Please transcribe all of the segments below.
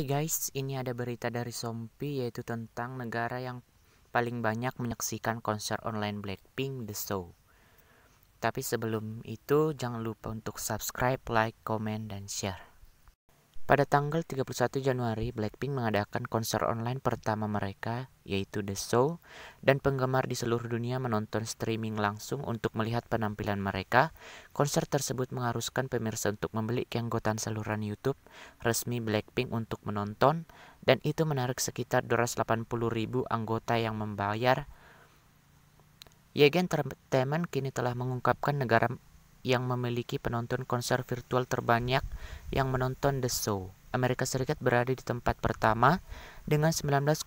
Hai guys, ini ada berita dari Sompi yaitu tentang negara yang paling banyak menyaksikan konser online Blackpink The Show. Tapi sebelum itu jangan lupa untuk subscribe, like, komen, dan share. Pada tanggal 31 Januari, Blackpink mengadakan konser online pertama mereka, yaitu The Show, dan penggemar di seluruh dunia menonton streaming langsung untuk melihat penampilan mereka. Konser tersebut mengharuskan pemirsa untuk membeli keanggotaan saluran YouTube resmi Blackpink untuk menonton, dan itu menarik sekitar 280 ribu anggota yang membayar. Yegen Entertainment kini telah mengungkapkan negara yang memiliki penonton konser virtual terbanyak yang menonton The Show. Amerika Serikat berada di tempat pertama dengan 19,2%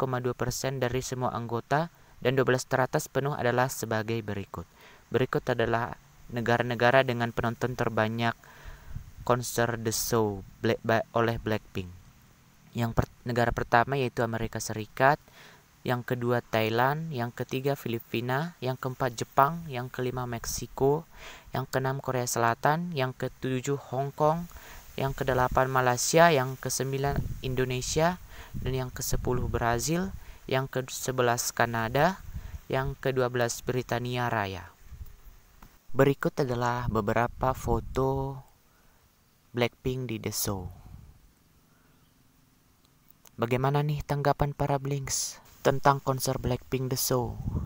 dari semua anggota dan 12 teratas penuh adalah sebagai berikut. Berikut adalah negara-negara dengan penonton terbanyak konser The Show oleh Blackpink. Yang per negara pertama yaitu Amerika Serikat, yang kedua Thailand, yang ketiga Filipina, yang keempat Jepang, yang kelima Meksiko, yang keenam Korea Selatan, yang ketujuh Hong Kong, yang kedelapan Malaysia, yang kesembilan Indonesia, dan yang kesepuluh Brazil, yang ke-11 Kanada, yang kedua belas Britania Raya. Berikut adalah beberapa foto Blackpink di The Show. Bagaimana nih tanggapan para Blinks? tentang konser Blackpink The Show.